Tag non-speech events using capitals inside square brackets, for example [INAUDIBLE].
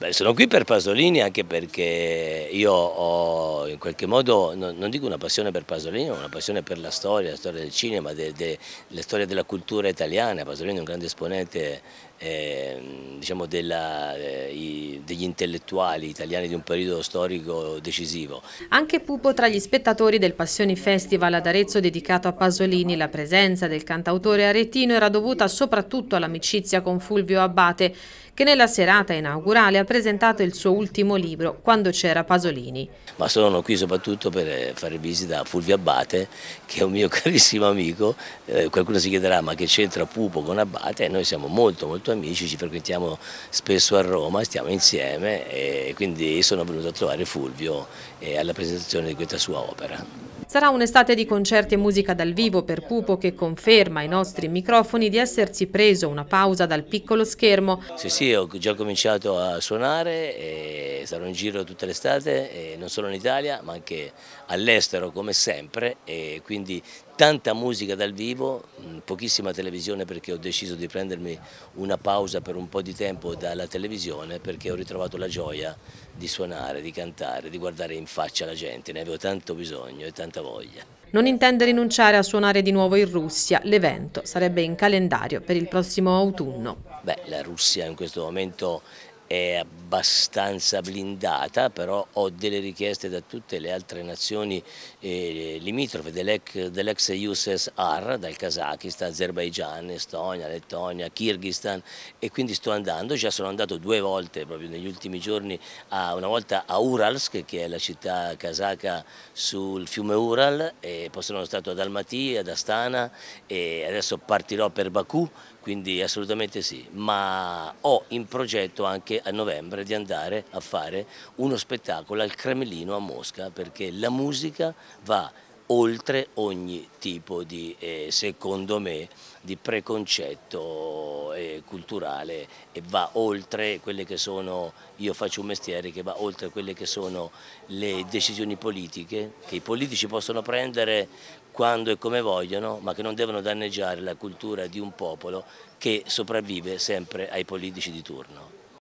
Beh, sono qui per Pasolini anche perché io ho in qualche modo, non, non dico una passione per Pasolini, ma una passione per la storia, la storia del cinema, de, de, la storia della cultura italiana. Pasolini è un grande esponente eh, diciamo della, eh, i, degli intellettuali italiani di un periodo storico decisivo. Anche Pupo tra gli spettatori del Passioni Festival ad Arezzo dedicato a Pasolini. La presenza del cantautore aretino era dovuta soprattutto all'amicizia con Fulvio Abbate, che nella serata inaugurale ha presentato il suo ultimo libro, Quando c'era Pasolini. Ma sono qui soprattutto per eh, fare visita a Fulvio Abbate, che è un mio [LAUGHS] carissimo amico. Eh, qualcuno si chiederà ma che c'entra Pupo con Abbate? noi siamo molto molto amici, ci frequentiamo spesso a Roma, stiamo insieme e quindi sono venuto a trovare Fulvio eh, alla presentazione di questa sua opera. Sarà un'estate di concerti e musica dal vivo per Pupo che conferma ai nostri microfoni di essersi preso una pausa dal piccolo schermo. Sì, sì, ho già cominciato a suonare e sarò in giro tutta l'estate, non solo in Italia ma anche all'estero come sempre e quindi tanta musica dal vivo, mm, pochissima televisione perché ho deciso di prendermi una pausa per un po' di tempo dalla televisione perché ho ritrovato la gioia di suonare, di cantare, di guardare in faccia la gente, ne avevo tanto bisogno e tanta voglia. Non intende rinunciare a suonare di nuovo in Russia, l'evento sarebbe in calendario per il prossimo autunno. Beh, la Russia in questo momento è abbastanza blindata, però ho delle richieste da tutte le altre nazioni eh, limitrofe dell'ex dell USSR, dal Kazakistan, Azerbaijan, Estonia, Lettonia, Kyrgyzstan e quindi sto andando, già sono andato due volte proprio negli ultimi giorni, a, una volta a Uralsk che è la città kazaka sul fiume Ural, e poi sono stato ad Almaty, ad Astana e adesso partirò per Baku, quindi assolutamente sì, ma ho in progetto anche a novembre di andare a fare uno spettacolo al Cremlino a Mosca perché la musica va oltre ogni tipo di, eh, secondo me, di preconcetto eh, culturale e va oltre quelle che sono, io faccio un mestiere che va oltre quelle che sono le decisioni politiche, che i politici possono prendere quando e come vogliono, ma che non devono danneggiare la cultura di un popolo che sopravvive sempre ai politici di turno.